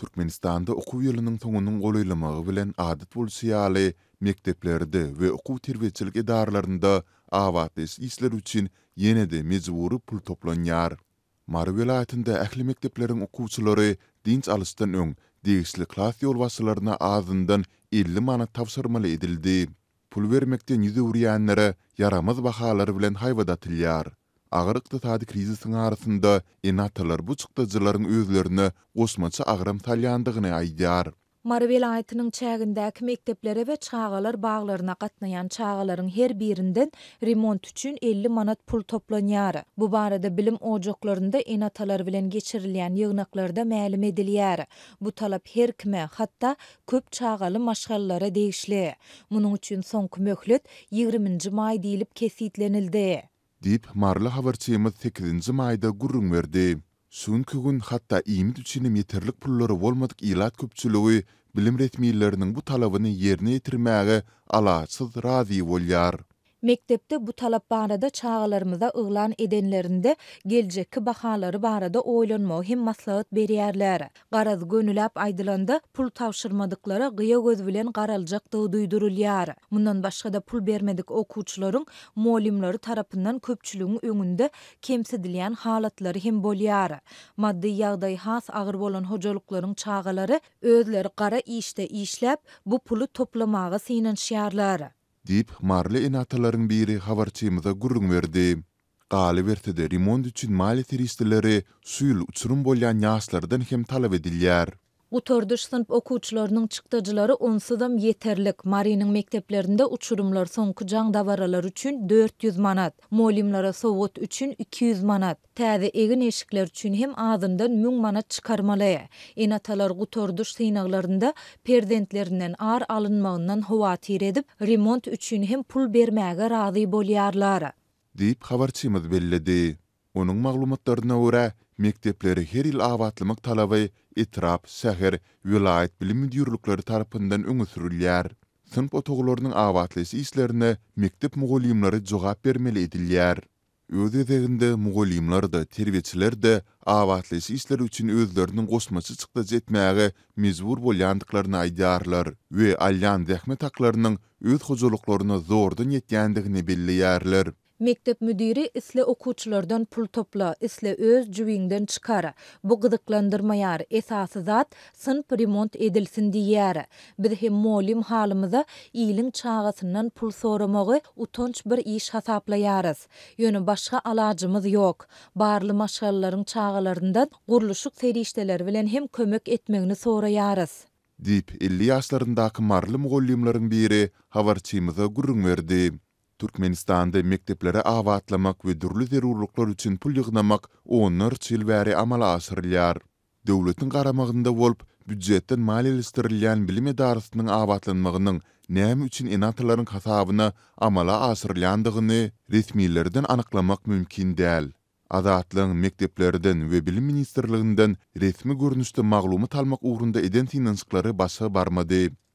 Turkmenistanda okuw ýylynyň soňunyň golaýlamagy bilen adat bol ýaly, mekteplerde we okuw terbiýetçilik edaralarynda awatys isler üçin ýene de mezwuru pul toplanýar. Marwelaýatynda ähli mekteplerin okuwçylary dinç alystan öň degişli klas ýol wasylaryna azdan 50 manat tapşyrmaly edildi. Pul bermekden ýüzüwriýänlere yaramaz bahalar bilen haýwada tilýär. Ağırıqda tadi krizisinin arasında enatalar bu çıktacıların özlerine Osmançı Ağram Talyandıgını aydiar. Marvel aytının çəgində əki mektəplərə və çağalar bağlarına qatnayan çağaların her birindən remont üçün 50 manat pul toplanyarı. Bu barada bilim ocaklarında enatalar bilen bilən geçirilən yığnaqlarda məlum Bu talab her kimə, hatta köp çağalı maşallara deyişli. Munun üçün son kümöklət 20-ci may deyilib kesitlənildi. deyip marlı havarçiyyimiz 8-ci mayda gurrun verdi. Sünki gün hatda iyimit üçinim yeterlik pulları volmadik ilat köpçülüğü bilim retmiyyilerinin bu talabyny yerini yerini yerini razy bolýar. Mektepte bu talap barada çağlarımıza ığlan edenlerinde gelecek ki bahaları barada oylon mohim maslağıt beriyerler. Garaz gönülap aydılanda pul tavşırmadıklara gıya gözvülen garalcak dağı duydurul yar. Bundan başka da pul bermedik okuçların molimları tarafından köpçülüğünün önünde kemsediliyen halatları hem bol Maddi yağday has ağır bolan hocalıkların çağları özleri gara işte işle bu pulu toplamağı sinan şiyarlar. dip marli enataların biri havarçiyimıza gürrün verdi. Qali vertide remont üçün mali teristileri suyul uçurum bolyan hem talav edilýär. Utordyş sınıp okuwçylarynyň çykdyjylary onsuzam yeterlik. Marinyň mekteplerinde uçurumlar son jaň davaralar üçin 400 manat, molimlara sowot üçin 200 manat, täze egin eşikler üçin hem azyndan 1000 manat çykarmaly. Enatalar tördüş synaglarynda perdentlerinden ar alınmagyndan howatir edip, remont üçin hem pul bermäge razy bolýarlar. Diýip habarçymyz bellidi. Onun maglumatlaryna görä mektepleri her ýyl awatlymak talaby etrap, şäher, vilayet bilim müdürlükleri tarapyndan öňe sürülýär. Sınıf otoglarynyň awatlysy islerine mektep mugallimleri jogap bermeli edilýär. Öz edeginde mugallimler de, terbiýetçiler de awatlysy isler üçin özleriniň gosmasy çykda jetmäge mezbur bolýandyklaryny aýdýarlar we alýan dehmet haklarynyň öz hojuluklaryna zordan ýetýändigini Mektep müdiri isle okuçlardan pul topla, isle öz cüvinden çıkara. Bu gıdıklandırmayar esası zat sın primont edilsin diyara. Biz hem molim halimıza iyilin çağısından pul sorumogu utonç bir iş hasapla yaras. Yönü başka alacımız yok. Barlı maşalların çağalarından gurluşuk seri bilen hem kömök etmeni sora Dip 50 yaşlarındakı marlı mugollimlarin biri havarçimizi gurrun verdi. Turkmenistan'da mekteplere avatlamak ve dürlü zerurluklar üçin pul yığnamak onlar çilveri amala asırlyar. Devletin qaramağında volp büccetten mal elistirilyan bilim edarısının avatlanmağının nəm üçin inatların kasabını amala asırlyandığını resmilerden anıqlamak mümkin dəl. Azatlığın mekteplerden ve bilim ministerliğinden resmi görünüşte mağlumu talmak uğrunda eden sinansıkları başa barmadı.